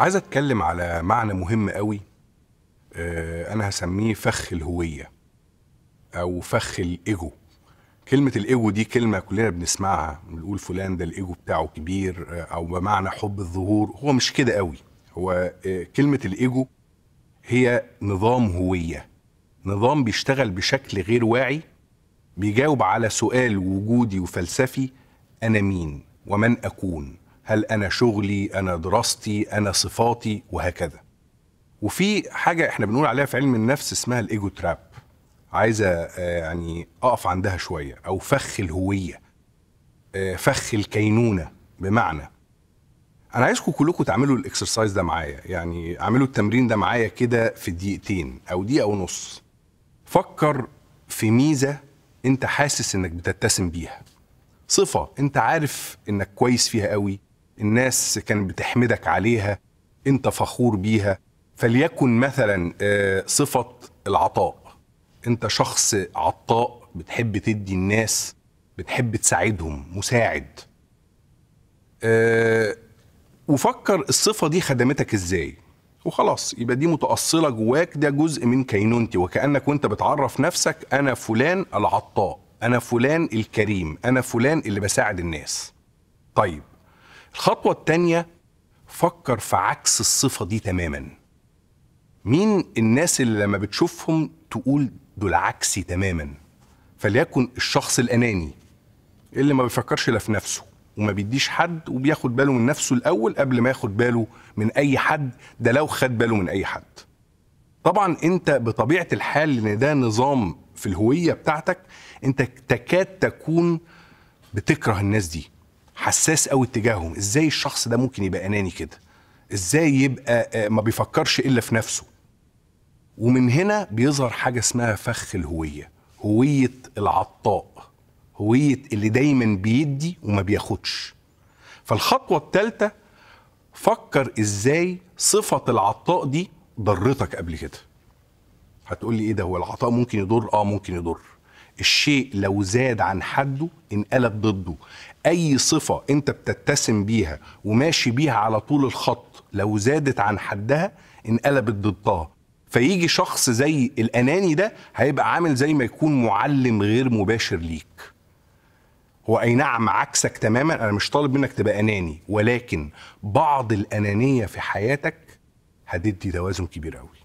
عايز اتكلم على معنى مهم قوي آه، انا هسميه فخ الهويه او فخ الايجو كلمه الايجو دي كلمه كلنا بنسمعها بنقول فلان ده الايجو بتاعه كبير آه، او بمعنى حب الظهور هو مش كده قوي هو آه، كلمه الايجو هي نظام هويه نظام بيشتغل بشكل غير واعي بيجاوب على سؤال وجودي وفلسفي انا مين ومن اكون هل انا شغلي انا دراستي انا صفاتي وهكذا وفي حاجه احنا بنقول عليها في علم النفس اسمها الايجو تراب عايزه آه، يعني اقف عندها شويه او فخ الهويه آه، فخ الكينونه بمعنى انا عايزكم كلكم تعملوا الاكسرسايز ده معايا يعني اعملوا التمرين ده معايا كده في دقيقتين او دقيقه ونص فكر في ميزه انت حاسس انك بتتسم بيها صفه انت عارف انك كويس فيها قوي الناس كانت بتحمدك عليها انت فخور بيها فليكن مثلا آه، صفه العطاء انت شخص عطاء بتحب تدي الناس بتحب تساعدهم مساعد آه، وفكر الصفه دي خدمتك ازاي وخلاص يبقى دي متأصلة جواك ده جزء من كينونتي وكأنك وانت بتعرف نفسك أنا فلان العطاء أنا فلان الكريم أنا فلان اللي بساعد الناس طيب الخطوة التانية فكر في عكس الصفة دي تماما مين الناس اللي لما بتشوفهم تقول دول عكسي تماما فليكن الشخص الأناني اللي ما بيفكرش لا في نفسه وما بيديش حد وبياخد باله من نفسه الأول قبل ما ياخد باله من أي حد ده لو خد باله من أي حد طبعا انت بطبيعه الحال ان ده نظام في الهويه بتاعتك انت تكاد تكون بتكره الناس دي حساس قوي اتجاههم ازاي الشخص ده ممكن يبقى اناني كده ازاي يبقى آه، ما بيفكرش الا في نفسه ومن هنا بيظهر حاجه اسمها فخ الهويه هويه العطاء هويه اللي دايما بيدي وما بياخدش فالخطوه الثالثه فكر ازاي صفه العطاء دي ضرتك قبل كده هتقول لي ايه ده هو العطاء ممكن يضر اه ممكن يضر الشيء لو زاد عن حده انقلب ضده اي صفه انت بتتسم بيها وماشي بيها على طول الخط لو زادت عن حدها انقلبت ضدها فيجي شخص زي الاناني ده هيبقى عامل زي ما يكون معلم غير مباشر ليك هو اي نعم عكسك تماما انا مش طالب منك تبقى اناني ولكن بعض الانانيه في حياتك هتدي توازن كبير أوي